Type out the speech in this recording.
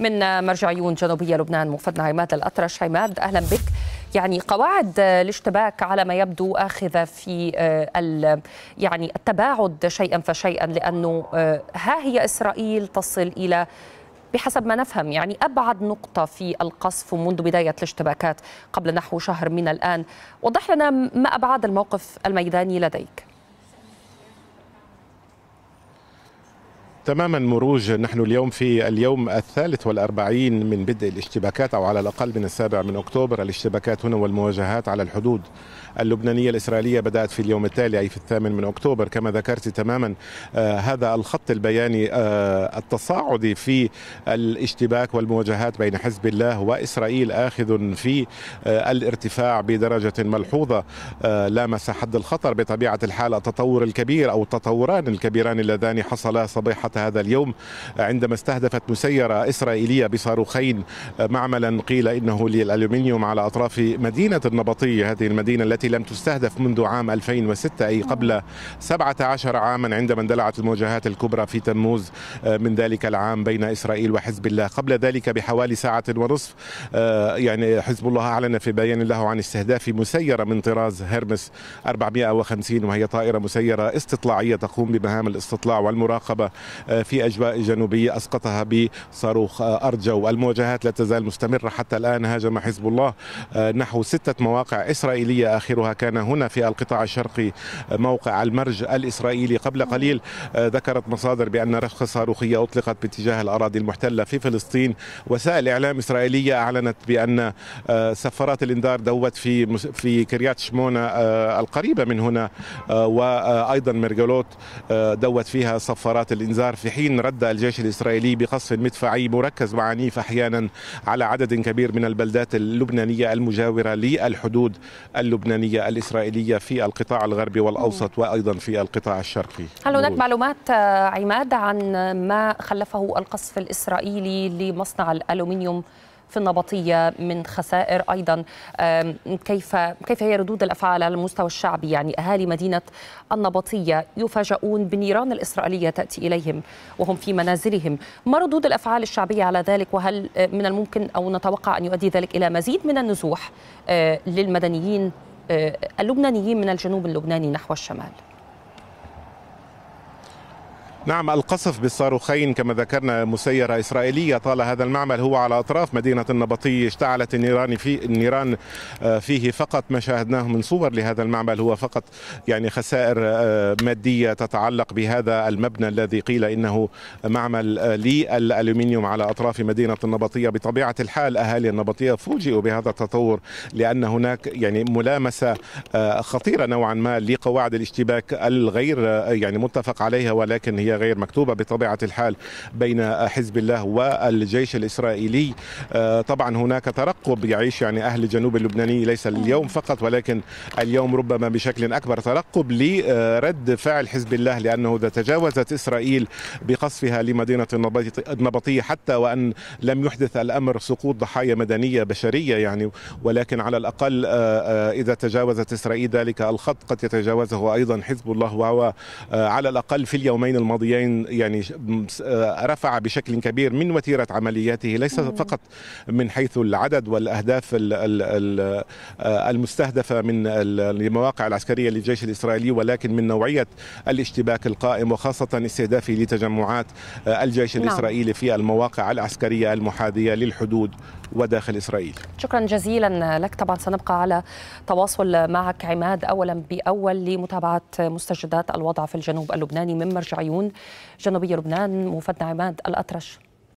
من مرجعيون جنوبية لبنان مفدنا عماد الأطرش عماد أهلا بك يعني قواعد الاشتباك على ما يبدو آخذة في آه، يعني التباعد شيئا فشيئا لأنه آه، ها هي إسرائيل تصل إلى بحسب ما نفهم يعني أبعد نقطة في القصف منذ بداية الاشتباكات قبل نحو شهر من الآن وضح لنا ما أبعاد الموقف الميداني لديك تماما مروج نحن اليوم في اليوم الثالث والأربعين من بدء الاشتباكات أو على الأقل من السابع من أكتوبر الاشتباكات هنا والمواجهات على الحدود اللبنانية الإسرائيلية بدأت في اليوم التالي أي في الثامن من أكتوبر كما ذكرت تماما آه هذا الخط البياني آه التصاعدي في الاشتباك والمواجهات بين حزب الله وإسرائيل آخذ في آه الارتفاع بدرجة ملحوظة آه لامس حد الخطر بطبيعة الحال التطور الكبير أو التطوران الكبيران اللذان حصلا صبيحة هذا اليوم عندما استهدفت مسيرة إسرائيلية بصاروخين معملا قيل إنه للألومنيوم على أطراف مدينة النبطية هذه المدينة التي لم تستهدف منذ عام 2006 أي قبل 17 عاما عندما اندلعت المواجهات الكبرى في تموز آه، من ذلك العام بين إسرائيل وحزب الله قبل ذلك بحوالي ساعة ونصف آه، يعني حزب الله أعلن في بيان له عن استهداف مسيرة من طراز هرمس 450 وهي طائرة مسيرة استطلاعية تقوم بمهام الاستطلاع والمراقبة آه، في أجواء جنوبية أسقطها بصاروخ آه، أرجو المواجهات لا تزال مستمرة حتى الآن هاجم حزب الله آه، نحو ستة مواقع إسرائيلية آخرها كان هنا في القطاع الشرقي موقع المرج الإسرائيلي قبل قليل ذكرت مصادر بأن رفقه صاروخية أطلقت باتجاه الأراضي المحتلة في فلسطين وسائل إعلام إسرائيلية أعلنت بأن سفارات الإنذار دوت في في كريات شمونة القريبة من هنا وأيضا ميرجلوت دوت فيها سفارات الإنذار في حين رد الجيش الإسرائيلي بقصف مدفعي مركز وعنيف أحيانا على عدد كبير من البلدات اللبنانية المجاورة للحدود اللبنانية الإسرائيلية في القطاع الغربي والأوسط وأيضا في القطاع الشرقي هل هناك معلومات عماد عن ما خلفه القصف الإسرائيلي لمصنع الألومنيوم في النبطيه من خسائر ايضا كيف كيف هي ردود الافعال على المستوى الشعبي يعني اهالي مدينه النبطيه يفاجؤون بالنيران الاسرائيليه تاتي اليهم وهم في منازلهم ما ردود الافعال الشعبيه على ذلك وهل من الممكن او نتوقع ان يؤدي ذلك الى مزيد من النزوح آه، للمدنيين آه، اللبنانيين من الجنوب اللبناني نحو الشمال نعم القصف بالصاروخين كما ذكرنا مسيرة إسرائيلية طال هذا المعمل هو على أطراف مدينة النبطية اشتعلت النيران في النيران آه، فيه فقط ما شاهدناه من صور لهذا المعمل هو فقط يعني خسائر آه، مادية تتعلق بهذا المبنى الذي قيل إنه معمل آه، للألومنيوم على أطراف مدينة النبطية بطبيعة الحال أهالي النبطية فوجئوا بهذا التطور لأن هناك يعني ملامسة خطيرة نوعا ما لقواعد الاشتباك الغير يعني متفق عليها ولكن هي غير مكتوبة بطبيعة الحال بين حزب الله والجيش الإسرائيلي آه، طبعا هناك ترقب يعيش يعني أهل الجنوب اللبناني ليس اليوم فقط ولكن اليوم ربما بشكل أكبر ترقب لرد فعل حزب الله لأنه إذا تجاوزت إسرائيل بقصفها لمدينة النبطية حتى وأن لم يحدث الأمر سقوط ضحايا مدنية بشرية يعني ولكن على الأقل آه، آه، إذا تجاوزت إسرائيل ذلك الخط قد يتجاوزه أيضا حزب الله وهو على الأقل في اليومين الماضيين الماضيين يعني آه، رفع بشكل كبير من وتيره عملياته ليس فقط من حيث العدد والاهداف آه، المستهدفه من المواقع العسكريه للجيش الاسرائيلي ولكن من نوعيه الاشتباك القائم وخاصه استهدافه لتجمعات آه، الجيش نعم. الاسرائيلي في المواقع العسكريه المحاذيه للحدود وداخل إسرائيل شكرا جزيلا لك طبعا سنبقى على تواصل معك عماد أولا بأول لمتابعة مستجدات الوضع في الجنوب اللبناني من مرجعيون جنوبي لبنان مفدنا عماد الأطرش